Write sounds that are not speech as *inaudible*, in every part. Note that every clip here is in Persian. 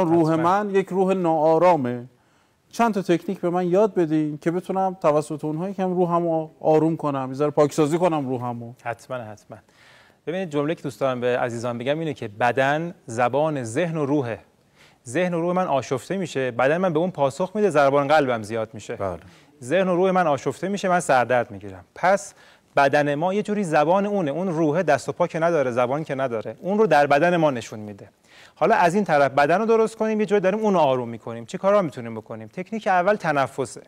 روح من یک روح ناآرامه چند تا تکنیک به من یاد بدین که بتونم توسط اونها یکم روحمو آروم کنم یه ذره پاکسازی کنم روحمو حتما حتما ببینید جمله که دوست دارم به عزیزان بگم اینه که بدن زبان ذهن و روحه ذهن و روح من آشفته میشه بدن من به اون پاسخ میده ضربان قلبم زیاد میشه بله. ذهن و روح من آشفته میشه من سردرد میگیرم پس بدن ما یه جوری زبان اونه اون روحه دست و پا که نداره زبان که نداره اون رو در بدن ما نشون میده حالا از این طرف بدن رو درست کنیم یه جایی داریم اون آروم میکنیم چه کارا میتونیم بکنیم تکنیک اول تنفسه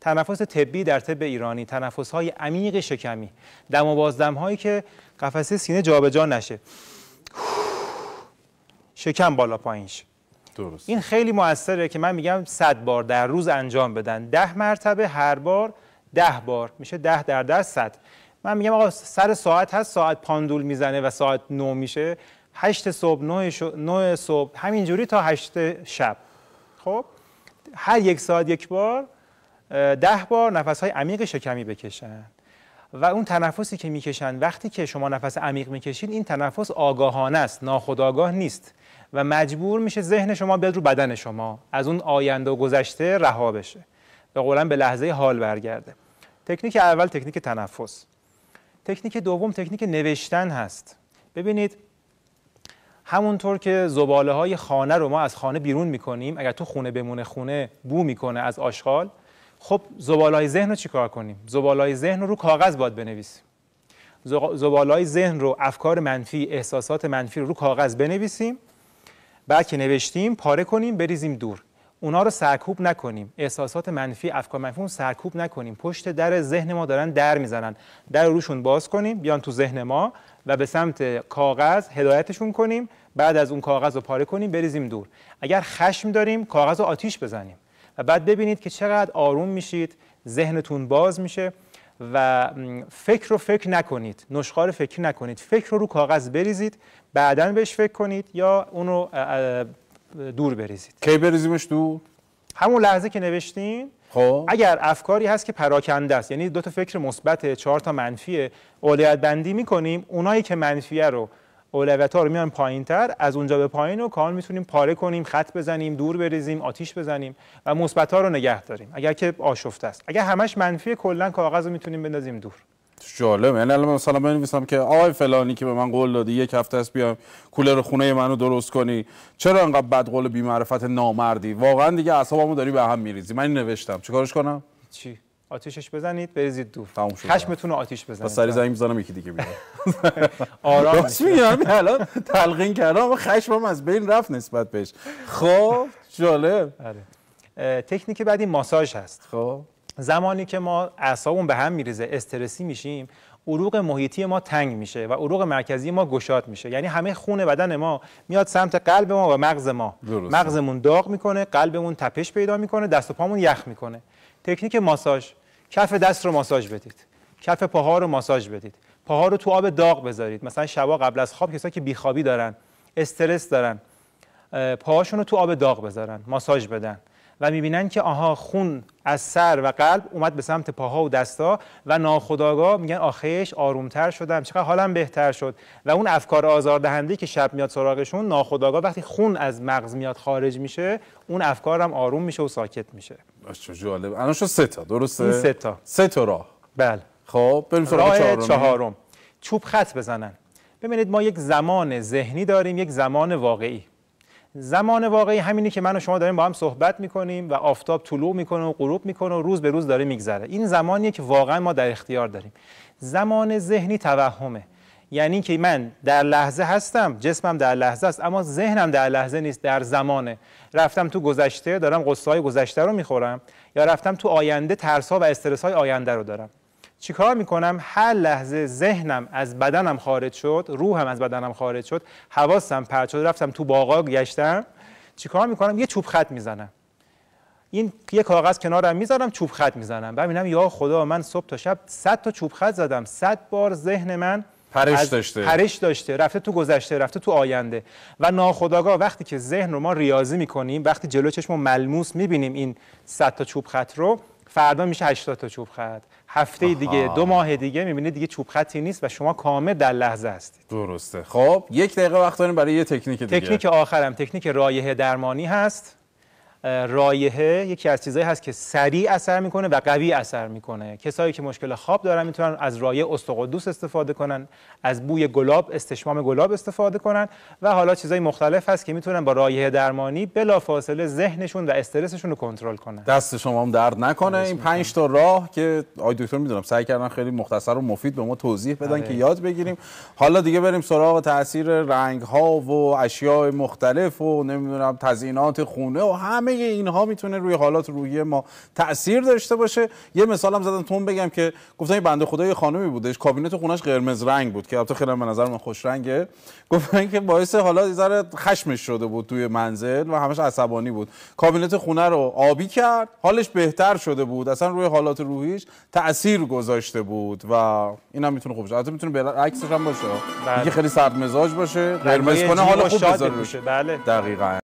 تنفس طبی در طب ایرانی تنفس های عمیق شکمی دم و بازدم هایی که قفسه سینه جابجا نشه شکم بالا پایین درست. این خیلی موثره که من میگم 100 بار در روز انجام بدن 10 مرتبه هر بار 10 بار میشه 10 در در 100 من میگم آقا سر ساعت هست ساعت پاندول میزنه و ساعت نو میشه هشت صبح نه صبح همینجوری تا هشت شب خب هر یک ساعت یک بار ده بار نفس های عمیق شکمی بکشن و اون تنفسی که میکشن وقتی که شما نفس عمیق میکشید این تنفس آگاهانه است ناخودآگاه نیست و مجبور میشه ذهن شما بیاد رو بدن شما از اون آینده و گذشته رها بشه به قولن به لحظه حال برگرده تکنیک اول تکنیک تنفس تکنیک دوم تکنیک نوشتن هست ببینید همونطور که زباله های خانه رو ما از خانه بیرون میکنیم اگر تو خونه بمونه خونه بو میکنه از آشغال خب زباله های ذهن رو چیکار کنیم زباله های ذهن رو رو کاغذ باید بنویسیم زباله های ذهن رو افکار منفی احساسات منفی رو رو کاغذ بنویسیم بعد که نوشتیم پاره کنیم بریزیم دور اونا رو سرکوب نکنیم احساسات منفی افکار منفی رو سرکوب نکنیم پشت در ذهن ما دارن در میزنن در روشون باز کنیم بیان تو ذهن ما و به سمت کاغذ هدایتشون کنیم بعد از اون کاغذ رو پاره کنیم بریزیم دور اگر خشم داریم کاغذ رو آتیش بزنیم و بعد ببینید که چقدر آروم میشید ذهنتون باز میشه و فکر رو فکر نکنید نشخار فکر نکنید فکر رو رو کاغذ بریزید بعدا بهش فکر کنید یا اون رو دور بریزید کی بریزیمش دور همون لحظه که نوشتین خب اگر افکاری هست که پراکنده است یعنی دو تا فکر مثبت چهار تا منفی اولویت بندی میکنیم اونایی که منفیه رو اولویت ها رو میان پایین تر از اونجا به پایین رو کامل میتونیم پاره کنیم خط بزنیم دور بریزیم آتیش بزنیم و مثبت ها رو نگه داریم اگر که آشفته است اگر همش منفی کلا کاغذ رو میتونیم بندازیم دور جالب یعنی الان مثلا بنویسم که آقای فلانی که به من قول دادی یک هفته است بیام کولر خونه منو درست کنی چرا انقدر بد قول بی معرفت نامردی واقعا دیگه اعصابمو داری به هم میریزی من این نوشتم چیکارش کنم چی آتیشش بزنید بریزید دو تموم شد خشمتون آتیش بزنید پس سری بله. زنگ میزنم یکی دیگه بیاد *laughs* آرام راست میگم یعنی الان تلقین کردم خشمم از بین رفت نسبت بهش خب جالب آره. تکنیک بعدی ماساژ هست خب زمانی که ما اعصابمون به هم میریزه استرسی میشیم عروق محیطی ما تنگ میشه و عروق مرکزی ما گشاد میشه یعنی همه خون بدن ما میاد سمت قلب ما و مغز ما مغزمون داغ میکنه قلبمون تپش پیدا میکنه دست و پامون یخ میکنه تکنیک ماساژ کف دست رو ماساژ بدید کف پاها رو ماساژ بدید پاها رو تو آب داغ بذارید مثلا شبا قبل از خواب کسایی که بیخوابی دارن استرس دارن پاهاشون رو تو آب داغ بذارن ماساژ بدن و میبینن که آها خون از سر و قلب اومد به سمت پاها و دستا و ناخداگاه میگن آخهش آرومتر شدم چقدر حالم بهتر شد و اون افکار آزاردهنده که شب میاد سراغشون ناخداگاه وقتی خون از مغز میاد خارج میشه اون افکارم آروم میشه و ساکت میشه چه جالب الان شد سه تا درسته سه تا سه تا راه بله خب بریم سراغ چهارم چهارم چوب خط بزنن ببینید ما یک زمان ذهنی داریم یک زمان واقعی زمان واقعی همینی که من و شما داریم با هم صحبت میکنیم و آفتاب طلوع میکنه و غروب میکنه و روز به روز داره میگذره این زمانیه که واقعا ما در اختیار داریم زمان ذهنی توهمه یعنی که من در لحظه هستم جسمم در لحظه است اما ذهنم در لحظه نیست در زمانه رفتم تو گذشته دارم قصه های گذشته رو میخورم یا رفتم تو آینده ترس و استرس های آینده رو دارم چیکار میکنم هر لحظه ذهنم از بدنم خارج شد روحم از بدنم خارج شد حواسم پرت شد رفتم تو باغا گشتم چیکار میکنم یه چوب خط میزنم این یه کاغذ کنارم میذارم چوب خط میزنم ببینم یا خدا من صبح تا شب 100 تا چوب خط زدم 100 بار ذهن من پرش داشته پرش داشته رفته تو گذشته رفته تو آینده و ناخداگاه وقتی که ذهن رو ما ریاضی میکنیم وقتی جلو چشم ملموس میبینیم این 100 تا چوب خط رو فردا میشه 80 تا چوب خط هفته دیگه دو ماه دیگه میبینید دیگه چوب خطی نیست و شما کامل در لحظه هستید درسته خب یک دقیقه وقت داریم برای یه تکنیک دیگه تکنیک آخرم تکنیک رایه درمانی هست رایحه یکی از چیزهایی هست که سریع اثر میکنه و قوی اثر میکنه کسایی که مشکل خواب دارن میتونن از رایه استقدوس استفاده کنن از بوی گلاب استشمام گلاب استفاده کنن و حالا چیزهای مختلف هست که میتونن با رایحه درمانی فاصله ذهنشون و استرسشون رو کنترل کنن دست شما هم درد نکنه این پنج تا راه که آی دکتر میدونم سعی کردن خیلی مختصر و مفید به ما توضیح بدن آره. که یاد بگیریم حالا دیگه بریم سراغ تاثیر رنگ ها و اشیاء مختلف و نمیدونم تزیینات خونه و همه همه اینها میتونه روی حالات روحی ما تاثیر داشته باشه یه مثال هم زدم تون بگم که گفتن بنده خدای خانمی بودش کابینت خونش قرمز رنگ بود که البته خیلی به نظر من خوش رنگه گفتن که باعث حالا خشمش شده بود توی منزل و همش عصبانی بود کابینت خونه رو آبی کرد حالش بهتر شده بود اصلا روی حالات روحیش تاثیر گذاشته بود و اینا میتونه خوب باشه البته میتونه عکسش هم باشه بله. بله، یه خیلی سرد مزاج باشه قرمز کنه حالا خوب بذاره بله دقیقاً